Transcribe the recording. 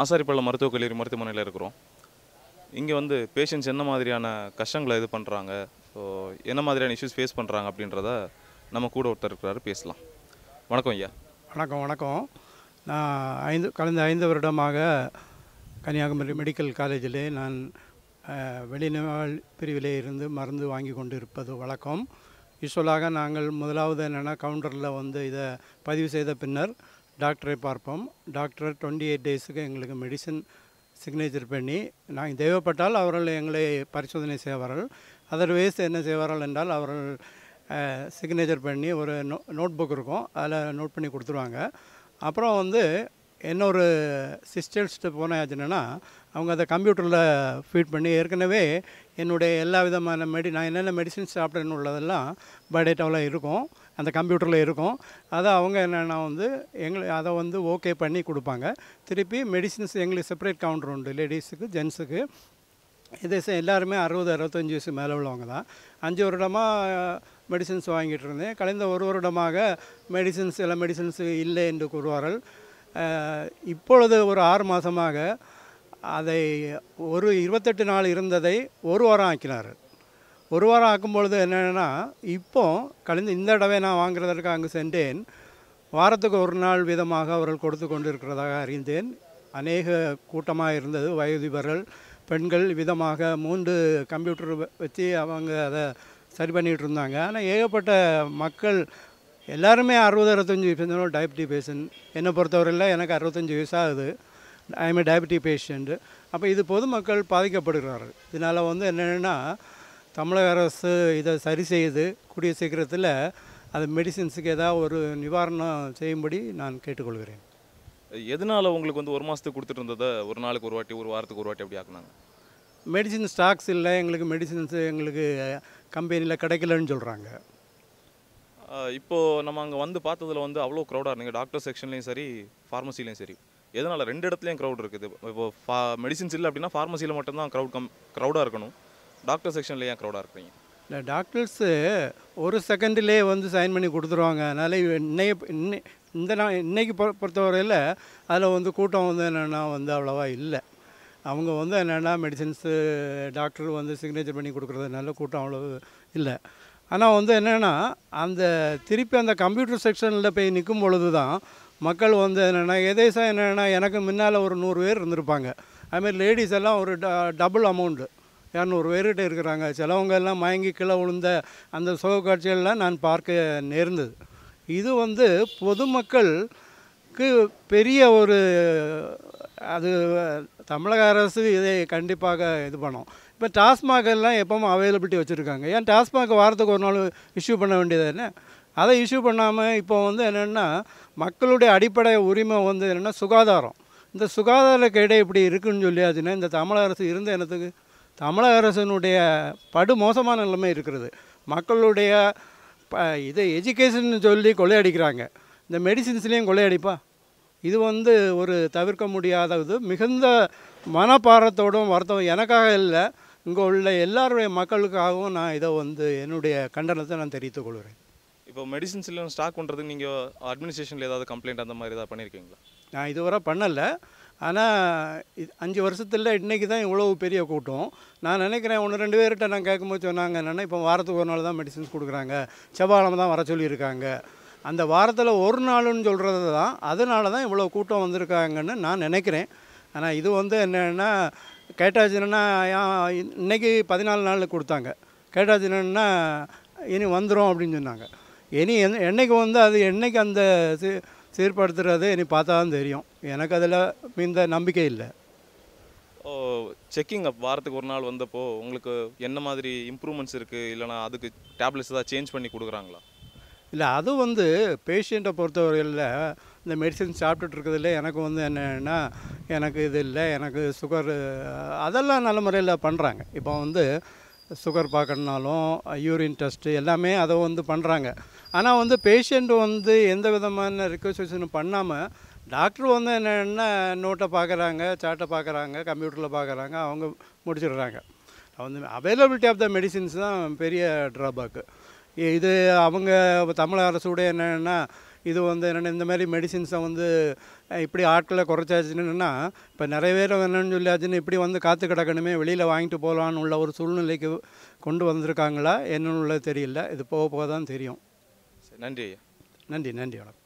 ஆசாரிப்பள்ளம் மருத்துவக் கல்லூரி மருத்துவமனையில் இருக்கிறோம் இங்கே வந்து பேஷண்ட்ஸ் என்ன மாதிரியான கஷ்டங்களை இது பண்ணுறாங்க ஸோ என்ன மாதிரியான இஷ்யூஸ் ஃபேஸ் பண்ணுறாங்க அப்படின்றத நம்ம கூட ஒருத்தர் இருக்கிறாரு பேசலாம் வணக்கம் ஐயா வணக்கம் வணக்கம் நான் ஐந்து கடந்த ஐந்து வருடமாக கன்னியாகுமரி மெடிக்கல் காலேஜிலே நான் வெளிநாள் பிரிவிலே இருந்து மருந்து வாங்கி கொண்டு இருப்பது வழக்கம் யூஸ்வலாக நாங்கள் முதலாவது என்னென்னா கவுண்டரில் வந்து இதை பதிவு செய்த பின்னர் டாக்டரை பார்ப்போம் டாக்டர் டுவெண்ட்டி எயிட் டேஸுக்கு எங்களுக்கு மெடிசன் சிக்னேச்சர் பண்ணி நாங்கள் தேவைப்பட்டால் அவர்கள் எங்களை பரிசோதனை செய்வார்கள் அதர்வைஸ் என்ன செய்வார்கள் என்றால் அவர்கள் சிக்னேச்சர் பண்ணி ஒரு நோ நோட் புக் இருக்கும் அதில் நோட் பண்ணி கொடுத்துருவாங்க அப்புறம் வந்து இன்னொரு சிஸ்டர்ஸ்ட்டு போனாச்சுன்னா அவங்க அதை கம்ப்யூட்டரில் ஃபீட் பண்ணி ஏற்கனவே என்னுடைய எல்லா விதமான மெடி நான் என்னென்ன மெடிசின் சாப்பிட்றேன்னு உள்ளதெல்லாம் பயோடேட்டாவில் இருக்கும் அந்த கம்ப்யூட்டரில் இருக்கும் அதை அவங்க என்னென்னா வந்து எங்களை அதை வந்து ஓகே பண்ணி கொடுப்பாங்க திருப்பி மெடிசின்ஸ் எங்களுக்கு செப்பரேட் கவுண்டர் உண்டு லேடிஸுக்கு ஜென்ஸுக்கு சே எல்லாருமே அறுபது அறுபத்தஞ்சி வயசு மேலே உள்ளவங்க தான் அஞ்சு வருடமாக மெடிசின்ஸ் வாங்கிட்டு இருந்தேன் கலைந்த ஒரு வருடமாக மெடிசின்ஸ் எல்லாம் மெடிசின்ஸ் இல்லை என்று கூறுவார்கள் இப்பொழுது ஒரு ஆறு மாதமாக அதை ஒரு இருபத்தெட்டு நாள் இருந்ததை ஒரு வாரம் ஆக்கினார் ஒரு வாரம் ஆக்கும்பொழுது என்னென்னா இப்போ கழிந்து இந்த தடவை நான் வாங்குறதற்கு அங்கு சென்றேன் வாரத்துக்கு ஒரு நாள் வீதமாக அவர்கள் கொடுத்து கொண்டிருக்கிறதாக அறிந்தேன் அநேக கூட்டமாக இருந்தது வயதிபர்கள் பெண்கள் விதமாக மூன்று கம்ப்யூட்டர் வச்சு அவங்க அதை சரி பண்ணிகிட்டு இருந்தாங்க ஆனால் ஏகப்பட்ட மக்கள் எல்லாருமே அறுபது அறுபத்தஞ்சி பேசணும் டயபெட்டி பேஷண்ட் என்னை பொறுத்தவரையில் எனக்கு அறுபத்தஞ்சி வயசாகுது ஐ எம் டயபெட்டி பேஷண்ட்டு அப்போ இது பொதுமக்கள் பாதிக்கப்படுகிறார்கள் இதனால் வந்து என்னென்னா தமிழக அரசு இதை சரி செய்து கூடிய சீக்கிரத்தில் அது மெடிசின்ஸுக்கு ஏதாவது ஒரு நிவாரணம் செய்யும்படி நான் கேட்டுக்கொள்கிறேன் எதனால் உங்களுக்கு வந்து ஒரு மாதத்துக்கு கொடுத்துட்டு இருந்ததை ஒரு நாளுக்கு ஒரு வாட்டி ஒரு வாரத்துக்கு ஒரு வாட்டி அப்படி ஆக்குனாங்க மெடிசின் ஸ்டாக்ஸ் இல்லை எங்களுக்கு மெடிசின்ஸ் எங்களுக்கு கம்பெனியில் கிடைக்கலன்னு சொல்கிறாங்க இப்போது நம்ம அங்கே வந்து பார்த்ததில் வந்து அவ்வளோ க்ரௌடாக இருந்தீங்க டாக்டர் செக்ஷன்லேயும் சரி ஃபார்மசிலையும் சரி எதனால் ரெண்டு இடத்துலையும் க்ரௌட் இருக்குது இப்போ ஃபா மெடிசின்ஸ் இல்லை அப்படின்னா ஃபார்மசியில் மட்டும்தான் க்ரௌட் கம் க்ரௌடாக இருக்கணும் டாக்டர் செக்ஷனில் ஏன் க்ரௌடாக இருக்கிறீங்க இல்லை டாக்டர்ஸு ஒரு செகண்ட்லேயே வந்து சைன் பண்ணி கொடுத்துருவாங்க அதனால் இன்னைய இன்னை இந்த நான் இன்றைக்கி பொ பொறுத்தவரையில் அதில் வந்து கூட்டம் வந்து என்னென்னா வந்து அவ்வளோவா இல்லை அவங்க வந்து என்னென்னா மெடிசின்ஸு டாக்டர் வந்து சிக்னேச்சர் பண்ணி கொடுக்குறதுனால கூட்டம் அவ்வளோ இல்லை ஆனால் வந்து என்னென்னா அந்த திருப்பி அந்த கம்ப்யூட்டர் செக்ஷனில் போய் நிற்கும் பொழுது தான் மக்கள் வந்து என்னென்னா எதேசம் என்னென்னா எனக்கு முன்னால் ஒரு நூறு பேர் இருந்திருப்பாங்க அதுமாதிரி லேடிஸ் எல்லாம் ஒரு ட டபுள் அமௌண்ட்டு இரநூறு பேர்கிட்ட இருக்கிறாங்க சிலவங்க எல்லாம் மயங்கி கீழே விழுந்த அந்த சோக காட்சிகள்லாம் நான் பார்க்க நேர்ந்தது இது வந்து பொதுமக்களுக்கு பெரிய ஒரு அது தமிழக அரசு இதை கண்டிப்பாக இது பண்ணும் இப்போ டாஸ்மாக் எல்லாம் எப்பவும் அவைலபிலிட்டி வச்சுருக்காங்க ஏன் டாஸ்மாக் வாரத்துக்கு ஒரு நாள் இஷ்யூ பண்ண வேண்டியது என்ன அதை இஷ்யூ பண்ணாமல் இப்போ வந்து என்னென்னா மக்களுடைய அடிப்படை உரிமை வந்து என்னென்னா சுகாதாரம் இந்த சுகாதார கேடை இப்படி இருக்குன்னு சொல்லியாச்சுன்னா இந்த தமிழக அரசு இருந்த என்னத்துக்கு தமிழக அரசனுடைய படுமோசமான நிலைமை இருக்கிறது மக்களுடைய ப இதை எஜுகேஷன் சொல்லி கொள்ளையடிக்கிறாங்க இந்த மெடிசின்ஸ்லேயும் கொள்ளையடிப்பா இது வந்து ஒரு தவிர்க்க முடியாதது மிகுந்த மனப்பாரத்தோடும் வருத்தம் எனக்காக இல்லை இங்கே உள்ள எல்லாருடைய மக்களுக்காகவும் நான் இதை வந்து என்னுடைய கண்டனத்தை நான் தெரிவித்துக் கொள்கிறேன் இப்போ மெடிசின்ஸ்லாம் ஸ்டாக் பண்ணுறதுக்கு நீங்கள் அட்மினிஸ்ட்ரேஷனில் ஏதாவது கம்ப்ளைண்ட் அந்த மாதிரி ஏதாவது பண்ணியிருக்கீங்களா நான் இதுவரை பண்ணலை ஆனால் இது அஞ்சு வருஷத்தில் இன்றைக்கி தான் இவ்வளோ பெரிய கூட்டம் நான் நினைக்கிறேன் ஒன்று ரெண்டு பேர்கிட்ட நான் கேட்கும்போது சொன்னாங்க என்னென்னா இப்போ வாரத்துக்கு ஒரு நாள் தான் மெடிசன்ஸ் கொடுக்குறாங்க செவ்வாழமை தான் வர சொல்லியிருக்காங்க அந்த வாரத்தில் ஒரு நாள்னு சொல்கிறது தான் அதனால தான் இவ்வளோ கூட்டம் வந்திருக்காங்கன்னு நான் நினைக்கிறேன் ஆனால் இது வந்து என்னென்னா கேட்டாச்சுன்னா இன்றைக்கி பதினாலு நாளில் கொடுத்தாங்க கேட்டாச்சுன்னா இனி வந்துடும் அப்படின்னு சொன்னாங்க இனி என்னைக்கு வந்து அது என்றைக்கு அந்த சீர்படுத்துறது இனி பார்த்தா தான் தெரியும் எனக்கு அதில் மீந்த நம்பிக்கை இல்லை ஓ செக்கிங் அப் வாரத்துக்கு ஒரு நாள் வந்தப்போ உங்களுக்கு என்ன மாதிரி இம்ப்ரூவ்மெண்ட்ஸ் இருக்குது இல்லைனா அதுக்கு டேப்லெட்ஸ் ஏதாவது சேஞ்ச் பண்ணி கொடுக்குறாங்களா இல்லை அது வந்து பேஷண்ட்டை பொறுத்தவரையில் இந்த மெடிசன் சாப்பிட்டுட்டு இருக்கிறதுல எனக்கு வந்து என்னென்னா எனக்கு இது இல்லை எனக்கு சுகர் அதெல்லாம் நல்ல முறையில் பண்ணுறாங்க இப்போ வந்து சுகர் பார்க்கணுனாலும் யூரின் டெஸ்ட்டு எல்லாமே அதை வந்து பண்ணுறாங்க ஆனால் வந்து பேஷண்ட் வந்து எந்த விதமான ரிக்வஸ்டேஷனும் பண்ணாமல் டாக்டர் வந்து என்னென்ன நோட்டை பார்க்குறாங்க சார்ட்டை பார்க்குறாங்க கம்ப்யூட்டரில் பார்க்குறாங்க அவங்க முடிச்சிடுறாங்க வந்து அவைலபிலிட்டி ஆஃப் த மெடிசின்ஸ் தான் பெரிய ட்ராபேக்கு இது அவங்க தமிழக அரசோட என்னென்னா இது வந்து என்னென்ன இந்த மாதிரி மெடிசின்ஸை வந்து இப்படி ஆட்களை குறைச்சாச்சுன்னா இப்போ நிறைய பேர் என்னென்னு சொல்லியாச்சுன்னு இப்படி வந்து காற்று கிடக்கணுமே வெளியில் வாங்கிட்டு போகலான்னு உள்ள ஒரு சூழ்நிலைக்கு கொண்டு வந்திருக்காங்களா என்னன்னு தெரியல இது போக போக தான் தெரியும் நன்றி ஐயா நன்றி நன்றி வணக்கம்